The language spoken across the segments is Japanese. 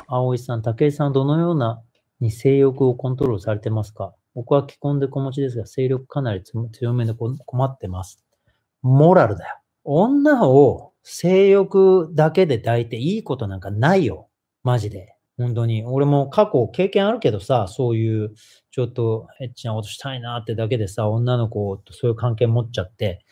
葵さん、武井さん、どのようなに性欲をコントロールされてますか僕は既婚で子持ちですが、性力かなり強めで困ってます。モラルだよ。女を性欲だけで抱いていいことなんかないよ。マジで。本当に。俺も過去経験あるけどさ、そういう、ちょっとエッチなことしたいなってだけでさ、女の子とそういう関係持っちゃって、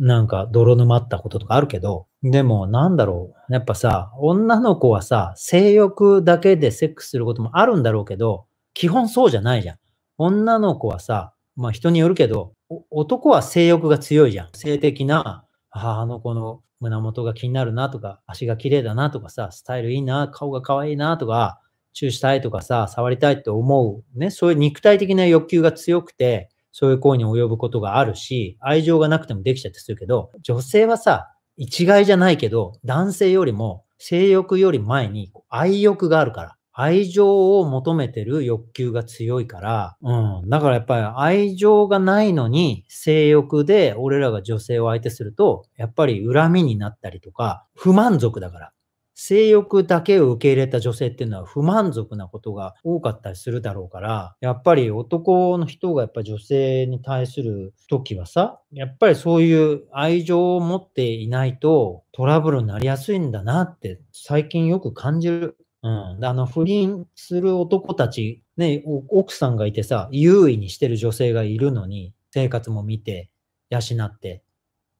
なんか泥沼ったこととかあるけど、でもなんだろう。やっぱさ、女の子はさ、性欲だけでセックスすることもあるんだろうけど、基本そうじゃないじゃん。女の子はさ、まあ人によるけど、男は性欲が強いじゃん。性的な、母の子の胸元が気になるなとか、足が綺麗だなとかさ、スタイルいいな、顔が可愛いなとか、チューしたいとかさ、触りたいって思う。ね、そういう肉体的な欲求が強くて、そういう行為に及ぶことがあるし、愛情がなくてもできちゃってするけど、女性はさ、一概じゃないけど、男性よりも性欲より前に愛欲があるから、愛情を求めてる欲求が強いから、うん。だからやっぱり愛情がないのに性欲で俺らが女性を相手すると、やっぱり恨みになったりとか、不満足だから。性欲だけを受け入れた女性っていうのは不満足なことが多かったりするだろうから、やっぱり男の人がやっぱ女性に対する時はさ、やっぱりそういう愛情を持っていないとトラブルになりやすいんだなって最近よく感じる。うん。あの、不倫する男たち、ね、奥さんがいてさ、優位にしてる女性がいるのに、生活も見て、養って、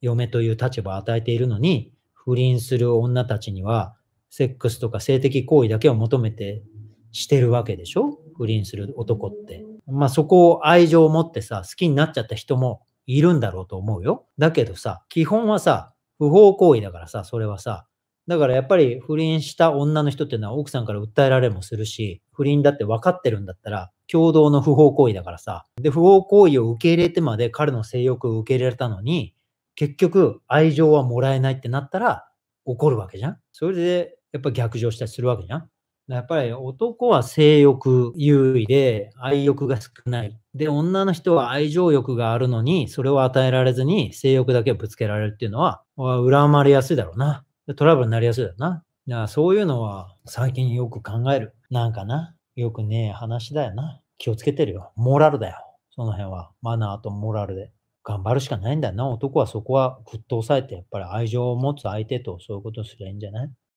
嫁という立場を与えているのに、不倫する女たちにはセックスとか性的行為だけを求めてしてるわけでしょ不倫する男って。まあそこを愛情を持ってさ、好きになっちゃった人もいるんだろうと思うよ。だけどさ、基本はさ、不法行為だからさ、それはさ。だからやっぱり不倫した女の人っていうのは奥さんから訴えられもするし、不倫だって分かってるんだったら、共同の不法行為だからさ。で、不法行為を受け入れてまで彼の性欲を受け入れれたのに、結局愛情はもらえないってなったら怒るわけじゃんそれでやっぱり逆上したりするわけじゃん。やっぱり男は性欲優位で愛欲が少ない。で、女の人は愛情欲があるのに、それを与えられずに性欲だけをぶつけられるっていうのは、恨まれやすいだろうな。トラブルになりやすいだろうな。だからそういうのは最近よく考える。なんかな。よくねえ話だよな。気をつけてるよ。モラルだよ。その辺は。マナーとモラルで。頑張るしかないんだよな。男はそこはぐっと抑えて、やっぱり愛情を持つ相手とそういうことすりゃいいんじゃない